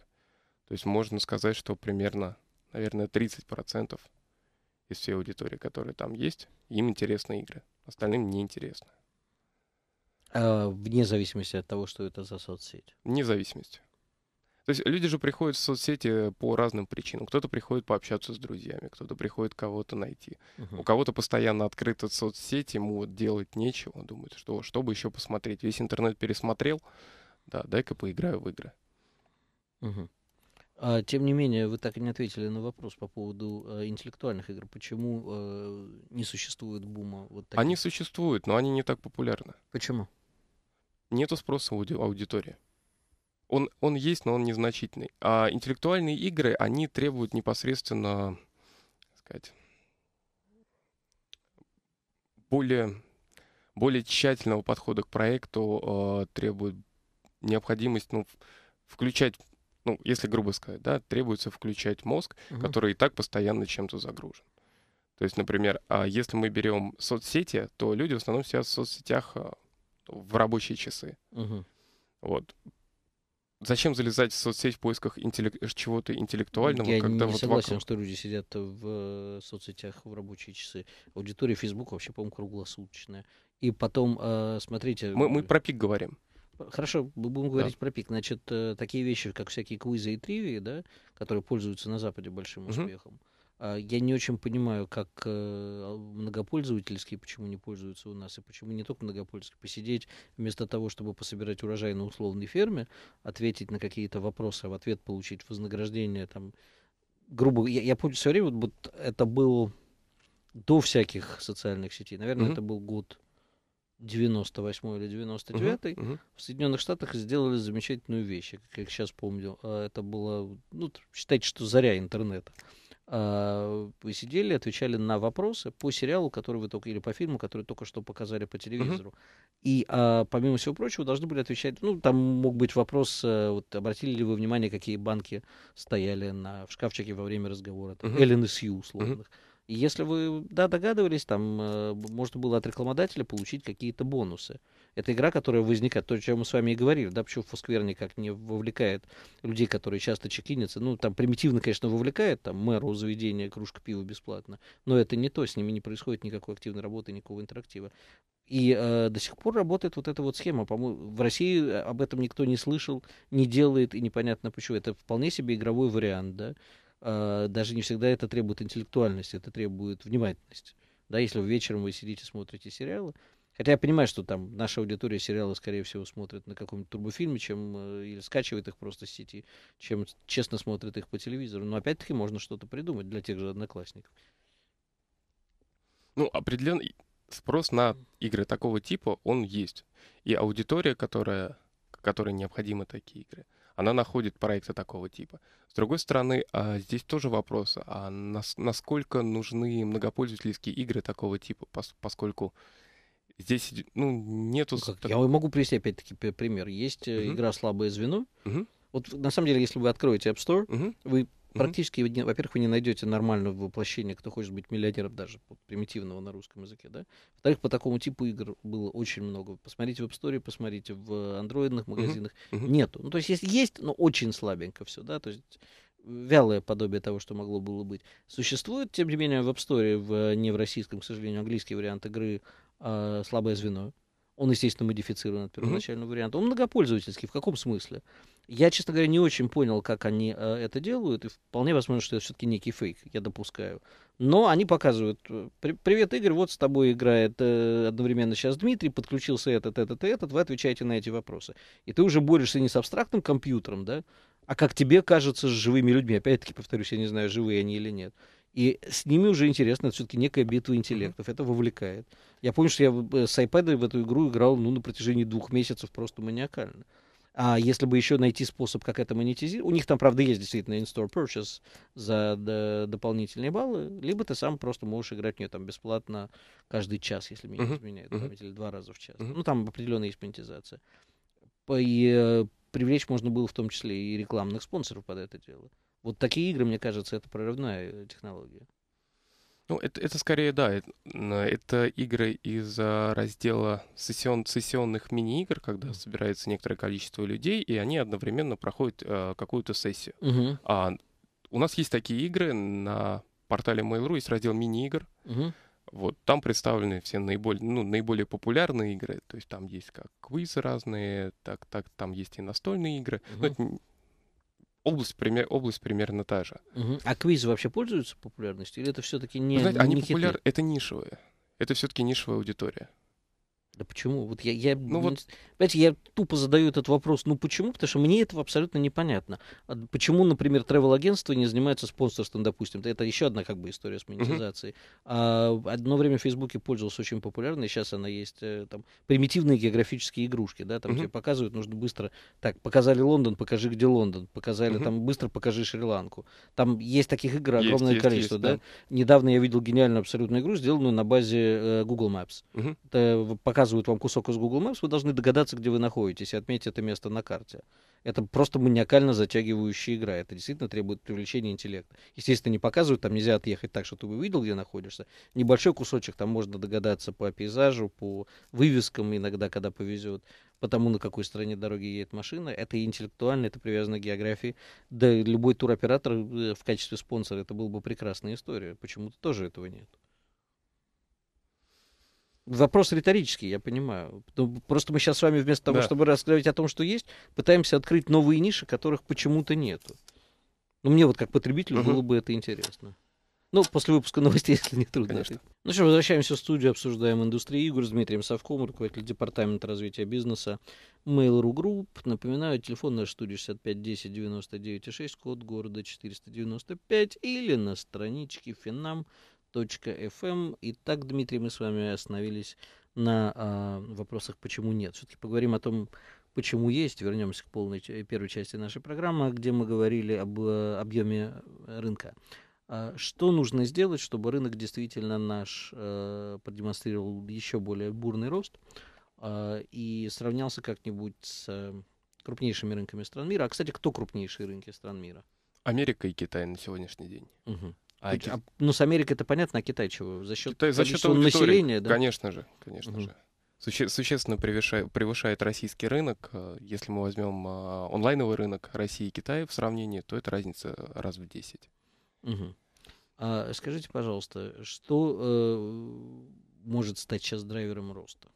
То есть можно сказать, что примерно, наверное, 30% из всей аудитории, которая там есть, им интересны игры, остальным не интересно. А, вне зависимости от того, что это за соцсеть? Вне зависимости. То есть люди же приходят в соцсети по разным причинам. Кто-то приходит пообщаться с друзьями, кто-то приходит кого-то найти. uh У кого-то постоянно открыта соцсеть, ему вот делать нечего, он думает, что, что бы еще посмотреть. Весь интернет пересмотрел, да, дай-ка поиграю в игры. uh а, тем не менее, вы так и не ответили на вопрос по поводу э, интеллектуальных игр. Почему э, не существует бума? Вот таких? Они существуют, но они не так популярны. Почему? Нету спроса у аудитории. Он, он есть, но он незначительный. А интеллектуальные игры, они требуют непосредственно, так сказать, более, более тщательного подхода к проекту, э, требует необходимость ну, включать ну, если грубо сказать, да, требуется включать мозг, угу. который и так постоянно чем-то загружен. То есть, например, а если мы берем соцсети, то люди в основном сидят в соцсетях а, в рабочие часы. Угу. Вот. Зачем залезать в соцсеть в поисках интеллек... чего-то интеллектуального? Я когда не вот согласен, вокруг... что люди сидят в э, соцсетях в рабочие часы. Аудитория Facebook вообще, по-моему, круглосуточная. И потом, э, смотрите... Мы, мы э, про пик говорим. Хорошо, мы будем говорить да. про пик. Значит, э, такие вещи, как всякие квизы и тривии, да, которые пользуются на Западе большим успехом. Угу. Я не очень понимаю, как э, многопользовательские, почему не пользуются у нас, и почему не только многопользовательские. Посидеть вместо того, чтобы пособирать урожай на условной ферме, ответить на какие-то вопросы, а в ответ получить вознаграждение, там, грубо... Я, я помню все время, вот, это был до всяких социальных сетей. Наверное, угу. это был год 98 или 99 uh-huh, uh-huh. в Соединенных Штатах сделали замечательную вещь, как я сейчас помню. А, это было, ну, считайте, что заря интернета. А, вы сидели, отвечали на вопросы по сериалу, который вы только, или по фильму, который только что показали по телевизору. Uh-huh. И а, помимо всего прочего, должны были отвечать, ну, там мог быть вопрос, а, вот обратили ли вы внимание, какие банки стояли на, в шкафчике во время разговора, там, uh-huh. Эллен условных. Uh-huh и если вы, да, догадывались, там э, можно было от рекламодателя получить какие-то бонусы. Это игра, которая возникает, то, о чем мы с вами и говорили, да, почему Фосквер никак не вовлекает людей, которые часто чекинятся. Ну, там примитивно, конечно, вовлекает, там мэру заведения кружка пива бесплатно, но это не то, с ними не происходит никакой активной работы, никакого интерактива. И э, до сих пор работает вот эта вот схема. По-моему, в России э, об этом никто не слышал, не делает, и непонятно почему. Это вполне себе игровой вариант, да. А, даже не всегда это требует интеллектуальности, это требует внимательности. Да, если вы вечером вы сидите, смотрите сериалы, Хотя я понимаю, что там наша аудитория сериалы, скорее всего, смотрит на каком-нибудь турбофильме, чем э, или скачивает их просто с сети, чем честно смотрит их по телевизору. Но опять-таки можно что-то придумать для тех же одноклассников. Ну, определенный спрос на игры такого типа, он есть. И аудитория, которая, которой необходимы такие игры, она находит проекты такого типа. С другой стороны, а, здесь тоже вопрос, а насколько нужны многопользовательские игры такого типа, поскольку здесь ну, нету... Ну, как? Я могу привести опять-таки пример. Есть uh-huh. игра «Слабое звено». Uh-huh. Вот на самом деле, если вы откроете App Store, uh-huh. вы Практически, mm-hmm. во-первых, вы не найдете нормального воплощения, кто хочет быть миллионером даже примитивного на русском языке, да. Во-вторых, по такому типу игр было очень много. Посмотрите в App Store, посмотрите в андроидных магазинах. Mm-hmm. Нету. Ну, то есть, если есть, но очень слабенько все, да. То есть вялое подобие того, что могло было быть. Существует, тем не менее, в App Store, в, не в российском, к сожалению, английский вариант игры э, «Слабое звено», он, естественно, модифицирован от первоначального mm-hmm. варианта. Он многопользовательский. В каком смысле? Я, честно говоря, не очень понял, как они э, это делают. И вполне возможно, что это все-таки некий фейк, я допускаю. Но они показывают. Э, Привет, Игорь, вот с тобой играет э, одновременно сейчас Дмитрий, подключился этот, этот и этот. Вы отвечаете на эти вопросы. И ты уже борешься не с абстрактным компьютером, да? А как тебе кажется, с живыми людьми. Опять-таки, повторюсь, я не знаю, живые они или нет. И с ними уже интересно, это все-таки некая битва интеллектов. Это вовлекает. Я помню, что я э, с iPad в эту игру играл ну, на протяжении двух месяцев просто маниакально. А если бы еще найти способ, как это монетизировать, у них там, правда, есть действительно in-store purchase за д- дополнительные баллы, либо ты сам просто можешь играть в нее там бесплатно каждый час, если меня не uh-huh. изменяет, uh-huh. или два раза в час. Uh-huh. Ну, там определенная есть монетизация. И э, привлечь можно было в том числе и рекламных спонсоров под это дело. Вот такие игры, мне кажется, это прорывная э, технология. Ну, это, это скорее, да, это, это игры из а, раздела сессион, сессионных мини-игр, когда собирается некоторое количество людей, и они одновременно проходят э, какую-то сессию. Угу. А, у нас есть такие игры на портале Mail.ru, есть раздел мини-игр. Угу. Вот там представлены все наиболее, ну, наиболее популярные игры. То есть там есть как квизы разные, так, так там есть и настольные игры. Угу. Ну, Но это область, пример, область примерно та же. Угу. А квизы вообще пользуются популярностью? Или это все-таки не, Знаете, не они хиты? Это нишевые. Это все-таки нишевая аудитория. Да почему? Вот я, я, ну, вот... Понимаете, я тупо задаю этот вопрос. Ну почему? Потому что мне этого абсолютно непонятно. А почему, например, тревел-агентство не занимается спонсорством, допустим? Это еще одна как бы история с монетизацией. Uh-huh. А, одно время в Фейсбуке пользовался очень популярной, сейчас она есть, э, там, примитивные географические игрушки, да, там uh-huh. тебе показывают, нужно быстро, так, показали Лондон, покажи, где Лондон, показали uh-huh. там, быстро покажи Шри-Ланку. Там есть таких игр огромное есть, количество, есть, да? да. Недавно я видел гениальную абсолютную игру, сделанную на базе э, Google Maps. Uh-huh. Это показывают вам кусок из Google Maps, вы должны догадаться, где вы находитесь, и отметить это место на карте. Это просто маниакально затягивающая игра. Это действительно требует привлечения интеллекта. Естественно, не показывают, там нельзя отъехать так, чтобы ты увидел, где находишься. Небольшой кусочек там можно догадаться по пейзажу, по вывескам иногда, когда повезет, по тому, на какой стороне дороги едет машина. Это интеллектуально, это привязано к географии. Да любой туроператор э, в качестве спонсора, это была бы прекрасная история. Почему-то тоже этого нет. Вопрос риторический, я понимаю. Ну, просто мы сейчас с вами вместо того, да. чтобы рассказать о том, что есть, пытаемся открыть новые ниши, которых почему-то нету. Ну, мне вот как потребителю угу. было бы это интересно. Ну, после выпуска новостей, *laughs* если не трудно. Ну что, возвращаемся в студию, обсуждаем индустрию игр с Дмитрием Совком, руководитель департамента развития бизнеса Mail.ru Group. Напоминаю, телефон наш студии 65 10 99 6, код города 495 или на страничке Финам. FM. Эм. Итак, Дмитрий, мы с вами остановились на а, вопросах «почему нет?». Все-таки поговорим о том, почему есть. Вернемся к полной э, первой части нашей программы, где мы говорили об э, объеме рынка. А что нужно сделать, чтобы рынок действительно наш э, продемонстрировал еще более бурный рост э, и сравнялся как-нибудь с э, крупнейшими рынками стран мира? А, кстати, кто крупнейшие рынки стран мира? Америка и Китай на сегодняшний день. Угу. А, а, ну, с Америкой это понятно, а Китай чего? За счет, Китай, за счет населения, да? Конечно же, конечно угу. же. Суще, существенно превышает, превышает российский рынок. Э, если мы возьмем а, онлайновый рынок России и Китая в сравнении, то это разница раз в 10. Угу. А скажите, пожалуйста, что э, может стать сейчас драйвером роста?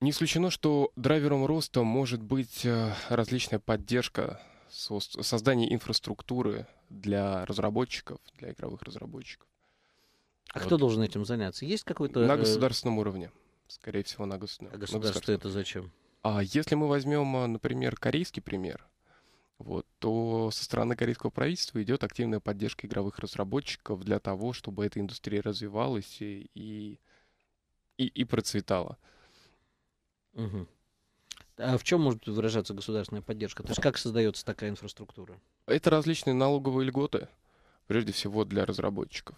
Не исключено, что драйвером роста может быть э, различная поддержка создание инфраструктуры для разработчиков, для игровых разработчиков. А вот. кто должен этим заняться? Есть какой-то... На э, государственном уровне, скорее всего, на государственном. А государство на это зачем? А если мы возьмем, а, например, корейский пример, вот, то со стороны корейского правительства идет активная поддержка игровых разработчиков для того, чтобы эта индустрия развивалась и, и, и, и процветала. Угу. А в чем может выражаться государственная поддержка? То есть как создается такая инфраструктура? Это различные налоговые льготы, прежде всего для разработчиков.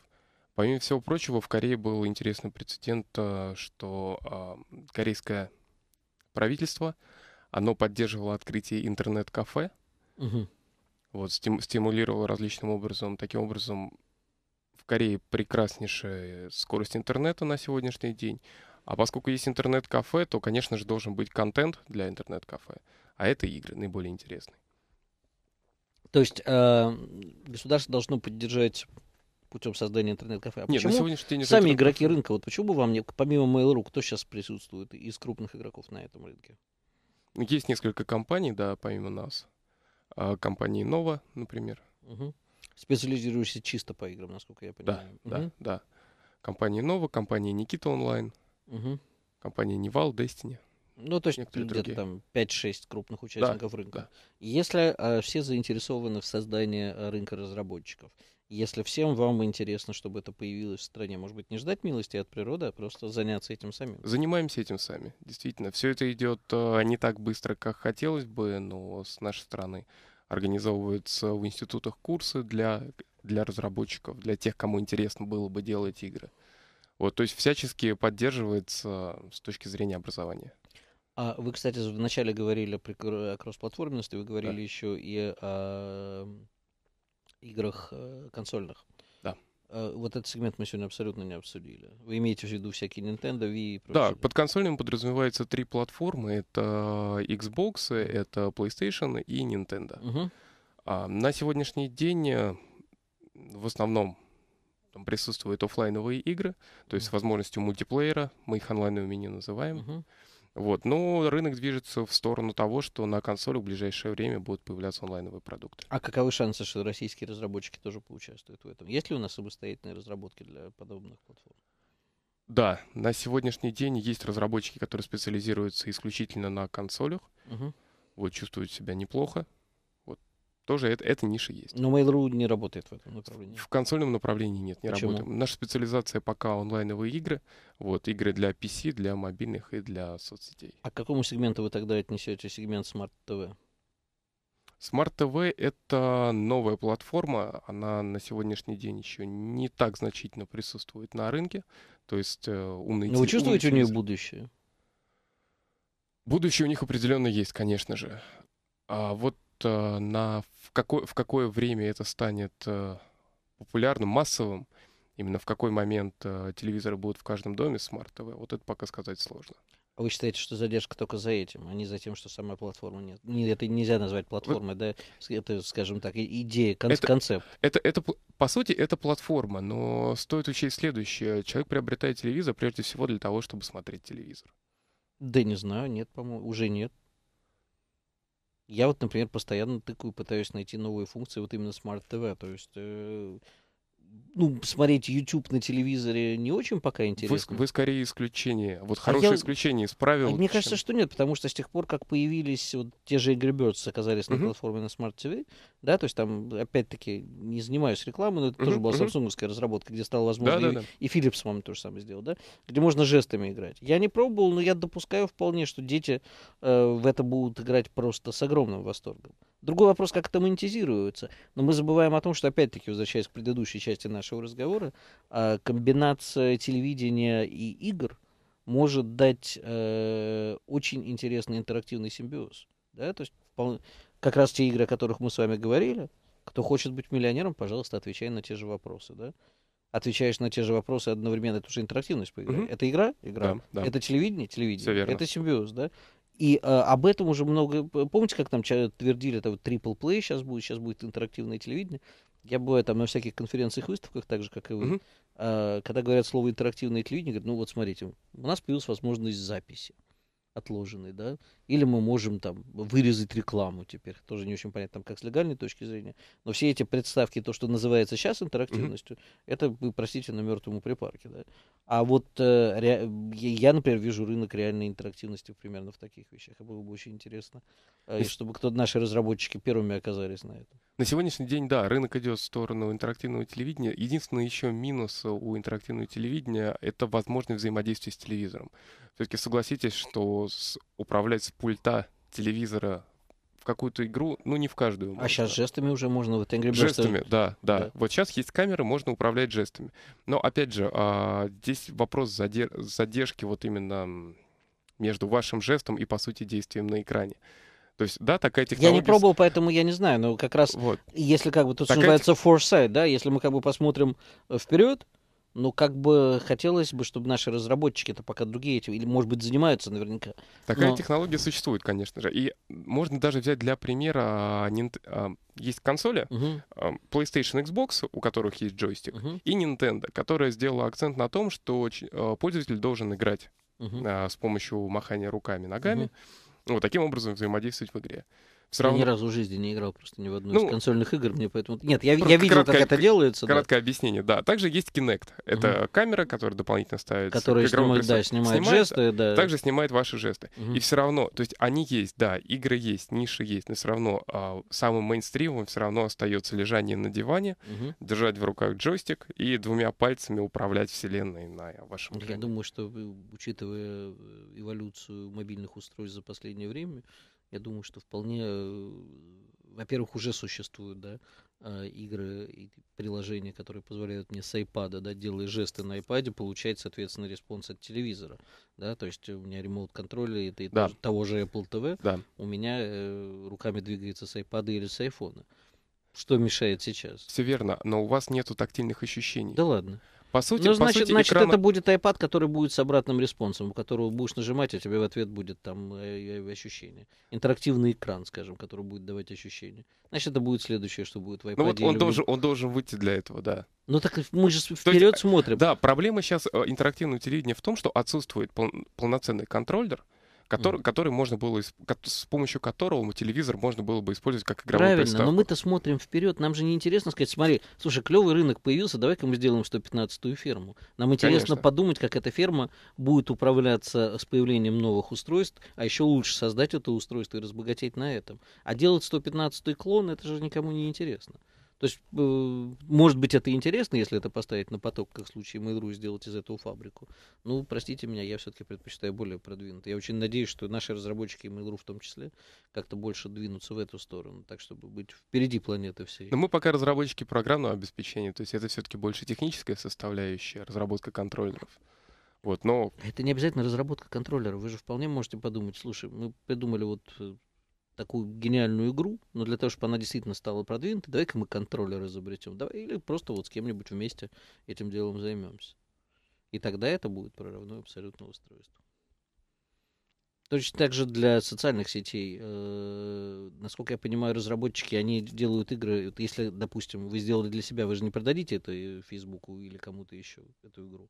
Помимо всего прочего, в Корее был интересный прецедент, э, что э, корейское правительство, оно поддерживало открытие интернет-кафе, угу. вот, стимулировало различным образом. Таким образом, в Корее прекраснейшая скорость интернета на сегодняшний день. А поскольку есть интернет-кафе, то, конечно же, должен быть контент для интернет-кафе. А это игры наиболее интересные. То есть э, государство должно поддержать путем создания интернет-кафе. А Нет, почему на сегодняшний день сами игроки рынка, вот почему бы вам не, помимо Mail.ru, кто сейчас присутствует из крупных игроков на этом рынке? Есть несколько компаний, да, помимо нас. А, компании Nova, например. Угу. Специализируешься чисто по играм, насколько я понимаю. Да, угу. да, да. Компания Nova, компания Никита Онлайн, угу. компания Невал, Destiny. Ну, то есть где-то там 5-6 крупных участников да, рынка. Да. Если э, все заинтересованы в создании э, рынка разработчиков, если всем вам интересно, чтобы это появилось в стране, может быть, не ждать милости от природы, а просто заняться этим самим. Занимаемся этим сами, действительно. Все это идет э, не так быстро, как хотелось бы, но с нашей стороны организовываются в институтах курсы для, для разработчиков, для тех, кому интересно было бы делать игры. Вот, то есть всячески поддерживается с точки зрения образования. А вы, кстати, вначале говорили о кроссплатформенности, вы говорили да. еще и о играх э, консольных. Да. А, вот этот сегмент мы сегодня абсолютно не обсудили. Вы имеете в виду всякие Nintendo, Wii и прочее? Да, под консольным подразумевается три платформы. Это Xbox, это PlayStation и Nintendo. Угу. А, на сегодняшний день э, в основном там присутствуют офлайновые игры, то есть с возможностью мультиплеера, мы их онлайновыми не называем. uh вот. Но рынок движется в сторону того, что на консолях в ближайшее время будут появляться онлайновые продукты. А каковы шансы, что российские разработчики тоже поучаствуют в этом? Есть ли у нас самостоятельные разработки для подобных платформ? Да, на сегодняшний день есть разработчики, которые специализируются исключительно на консолях. Угу. Вот чувствуют себя неплохо тоже это, эта ниша есть. Но Mail.ru не работает в этом направлении. В консольном направлении нет, не Почему? работает. Наша специализация пока онлайновые игры. Вот, игры для PC, для мобильных и для соцсетей. А к какому сегменту вы тогда отнесете сегмент Smart TV? Smart TV — это новая платформа, она на сегодняшний день еще не так значительно присутствует на рынке, то есть э, умный... Но вы чувствуете умный у нее будущее? Будущее у них определенно есть, конечно же. А вот Э, на в какое, в какое время это станет э, популярным, массовым, именно в какой момент э, телевизоры будут в каждом доме смарт-ТВ, вот это пока сказать сложно. А вы считаете, что задержка только за этим, а не за тем, что сама платформа нет? Не, это нельзя назвать платформой, вот. да? Это, скажем так, идея, кон- это, концепт. Это, это, по сути, это платформа, но стоит учесть следующее. Человек приобретает телевизор прежде всего для того, чтобы смотреть телевизор. Да не знаю, нет, по-моему, уже нет. Я вот, например, постоянно тыкаю, пытаюсь найти новые функции вот именно Smart TV. То есть э, ну, смотреть YouTube на телевизоре не очень пока интересно. Вы, вы скорее исключение. Вот а хорошее а я... исключение из правил. А мне чем... кажется, что нет, потому что с тех пор, как появились вот те же игры Birds оказались uh-huh. на платформе на Smart TV, да, то есть там, опять-таки, не занимаюсь рекламой, но это uh-huh. тоже была uh-huh. самсунговская разработка, где стало возможно, да, и, да, да. и Philips, по то же самое сделал, да, где можно жестами играть. Я не пробовал, но я допускаю вполне, что дети э, в это будут играть просто с огромным восторгом. Другой вопрос, как это монетизируется. Но мы забываем о том, что, опять-таки, возвращаясь к предыдущей части нашего разговора, а, комбинация телевидения и игр может дать э, очень интересный интерактивный симбиоз. Да? То есть, как раз те игры, о которых мы с вами говорили, кто хочет быть миллионером, пожалуйста, отвечай на те же вопросы. Да? отвечаешь на те же вопросы одновременно, это уже интерактивность по игре. Угу. Это игра? Игра. Да, да. Это телевидение? Телевидение. Это симбиоз, да? И э, об этом уже много... Помните, как там твердили, это вот triple play сейчас будет, сейчас будет интерактивное телевидение? Я бываю там на всяких конференциях, выставках, так же, как и вы. Mm-hmm. Э, когда говорят слово интерактивное телевидение, говорят, ну вот смотрите, у нас появилась возможность записи отложенный, да, или мы можем там вырезать рекламу теперь, тоже не очень понятно, там, как с легальной точки зрения, но все эти представки, то, что называется сейчас интерактивностью, mm-hmm. это, вы простите, на мертвому припарке, да, а вот э, ре, я, например, вижу рынок реальной интерактивности примерно в таких вещах, и было бы очень интересно, э, чтобы кто наши разработчики первыми оказались на этом. На сегодняшний день, да, рынок идет в сторону интерактивного телевидения. Единственный еще минус у интерактивного телевидения — это возможность взаимодействия с телевизором все-таки согласитесь, что с, управлять с пульта телевизора в какую-то игру, ну не в каждую. Можно. А сейчас жестами уже можно вот Angry Birds. Жестами, да, да, да. Вот сейчас есть камеры, можно управлять жестами. Но опять же, а, здесь вопрос задер... задержки вот именно между вашим жестом и по сути действием на экране. То есть, да, такая технология... Я не пробовал, поэтому я не знаю, но как раз, вот. если как бы тут такая... называется foresight, да, если мы как бы посмотрим э, вперед, ну, как бы хотелось бы, чтобы наши разработчики, это пока другие этим, или, может быть, занимаются наверняка. Такая но... технология существует, конечно же. И можно даже взять для примера... А, есть консоли, uh PlayStation, Xbox, у которых есть джойстик, uh и Nintendo, которая сделала акцент на том, что а, пользователь должен играть uh с помощью махания руками, ногами. uh Вот таким образом взаимодействовать в игре все равно... ни разу в жизни не играл просто ни в одну ну, из консольных игр, мне поэтому... Нет, я, я видел, краткое, как это делается. Краткое да. объяснение, да. Также есть Kinect. Это угу. камера, которая дополнительно ставится... Которая снимает, да, снимает, снимает жесты, да. Также снимает ваши жесты. Угу. И все равно, то есть они есть, да, игры есть, ниши есть, но все равно а, самым мейнстримом все равно остается лежание на диване, угу. держать в руках джойстик и двумя пальцами управлять вселенной на вашем Я думаю, что учитывая э, эволюцию мобильных устройств за последнее время, я думаю, что вполне, э, во-первых, уже существуют да, а, игры и приложения, которые позволяют мне с iPad, да, делая жесты на iPad, получать, соответственно, респонс от телевизора. Да, то есть у меня ремоут-контроль и, и да. того же Apple TV да. у меня э, руками двигается с iPad или с iPhone. Что мешает сейчас? Все верно, но у вас нету тактильных ощущений. Да ладно. По сути, ну, значит, сути, значит экран... это будет iPad, который будет с обратным респонсом, у которого будешь нажимать, а тебе в ответ будет там э, э, э, ощущение. Интерактивный экран, скажем, который будет давать ощущение. Значит, это будет следующее, что будет в iPad. Ну вот он, должен, он должен выйти для этого, да. Ну так мы же вперед есть, смотрим. Да, проблема сейчас интерактивного телевидения в том, что отсутствует пол- полноценный контроллер, который, mm. который можно было с помощью которого телевизор можно было бы использовать как игровую Правильно, приставку. но мы-то смотрим вперед, нам же не интересно сказать, смотри, слушай, клевый рынок появился, давай-ка мы сделаем 115-ю ферму. Нам интересно Конечно. подумать, как эта ферма будет управляться с появлением новых устройств, а еще лучше создать это устройство и разбогатеть на этом. А делать 115-й клон, это же никому не интересно. То есть, э, может быть, это интересно, если это поставить на поток, как в случае Mail.ru, сделать из этого фабрику. Ну, простите меня, я все-таки предпочитаю более продвинутый. Я очень надеюсь, что наши разработчики Mail.ru в том числе как-то больше двинутся в эту сторону, так чтобы быть впереди планеты всей. Но мы пока разработчики программного обеспечения, то есть это все-таки больше техническая составляющая, разработка контроллеров. Вот, но... А это не обязательно разработка контроллера. Вы же вполне можете подумать, слушай, мы придумали вот э, такую гениальную игру, но для того, чтобы она действительно стала продвинутой, давай-ка мы контроллер изобретем. Давай, или просто вот с кем-нибудь вместе этим делом займемся. И тогда это будет прорывное абсолютно устройство. Точно так же для социальных сетей. Э, насколько я понимаю, разработчики, они делают игры. Вот если, допустим, вы сделали для себя, вы же не продадите это э, Фейсбуку или кому-то еще, эту игру.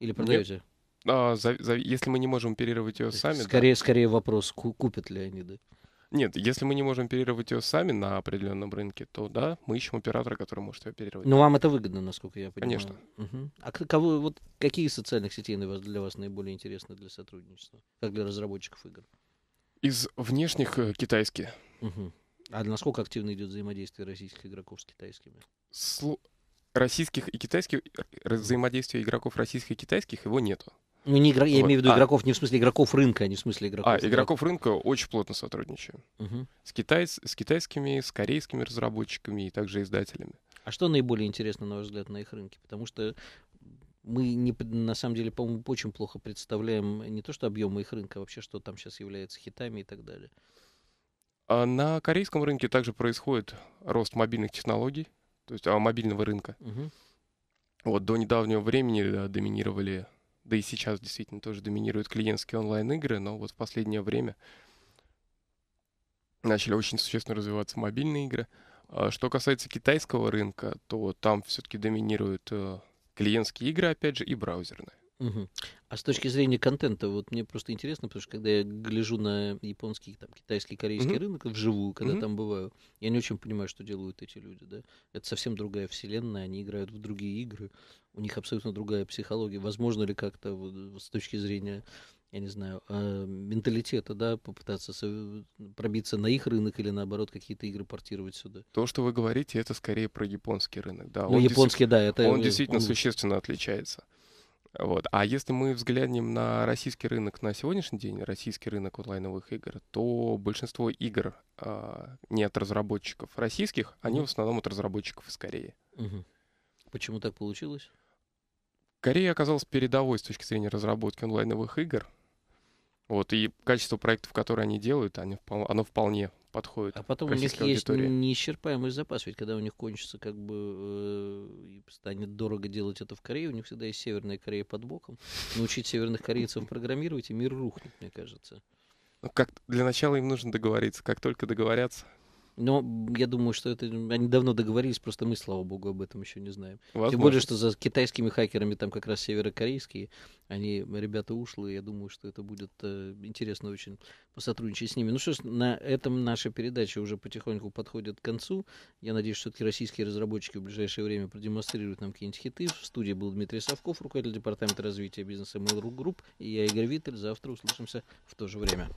Или продаете? А, за, за, если мы не можем оперировать ее сами. Скорее, да. скорее вопрос, купят ли они, да? Нет, если мы не можем оперировать ее сами на определенном рынке, то да, мы ищем оператора, который может ее оперировать. Но ну, вам это выгодно, насколько я понимаю. Конечно. Угу. А кого, вот какие социальных сетей для вас наиболее интересны для сотрудничества, как для разработчиков игр? Из внешних э, китайские. Угу. А насколько активно идет взаимодействие российских игроков с китайскими? Слу... Российских и китайских э, взаимодействия игроков российских и китайских его нету. Ну, не игра... я имею в виду а. игроков, не в смысле игроков рынка, а не в смысле игроков. А, игроков, игроков рынка очень плотно сотрудничаем. Угу. С, китай... с китайскими, с корейскими разработчиками и также издателями. А что наиболее интересно, на ваш взгляд, на их рынке? Потому что мы не, на самом деле, по-моему, очень плохо представляем не то, что объемы их рынка, а вообще, что там сейчас является хитами и так далее. А на корейском рынке также происходит рост мобильных технологий, то есть а, мобильного рынка. Угу. Вот до недавнего времени да, доминировали да и сейчас действительно тоже доминируют клиентские онлайн-игры, но вот в последнее время начали очень существенно развиваться мобильные игры. А что касается китайского рынка, то там все-таки доминируют э, клиентские игры, опять же, и браузерные. Угу. А с точки зрения контента, вот мне просто интересно, потому что когда я гляжу на японский, там, китайский, корейский угу. рынок вживую, когда угу. там бываю, я не очень понимаю, что делают эти люди, да. Это совсем другая вселенная, они играют в другие игры, у них абсолютно другая психология. Возможно ли как-то вот, э, с точки зрения я не знаю, э, менталитета, да, попытаться пробиться на их рынок или наоборот какие-то игры портировать сюда. То, что вы говорите, это скорее про японский рынок, да. Ну, он японский, да, это он действительно он... существенно отличается. Вот. А если мы взглянем на российский рынок на сегодняшний день, российский рынок онлайновых игр, то большинство игр а, не от разработчиков российских, они mm-hmm. в основном от разработчиков из Кореи. Mm-hmm. Почему так получилось? Корея оказалась передовой с точки зрения разработки онлайновых игр. Вот, и качество проектов, которые они делают, они, оно вполне подходит. А потом у них есть неисчерпаемый запас, ведь когда у них кончится, как бы э, станет дорого делать это в Корее, у них всегда есть Северная Корея под боком. Научить северных корейцев программировать, и мир рухнет, мне кажется. Ну, как для начала им нужно договориться. Как только договорятся, но я думаю, что это они давно договорились, просто мы, слава богу, об этом еще не знаем. Возможно. Тем более, что за китайскими хакерами там как раз северокорейские, они ребята ушлые, я думаю, что это будет э, интересно очень посотрудничать с ними. Ну что ж, на этом наша передача уже потихоньку подходит к концу. Я надеюсь, что все-таки российские разработчики в ближайшее время продемонстрируют нам какие-нибудь хиты. В студии был Дмитрий Савков, руководитель департамента развития бизнеса Mail.ru Group, и я Игорь Виттель. Завтра услышимся в то же время.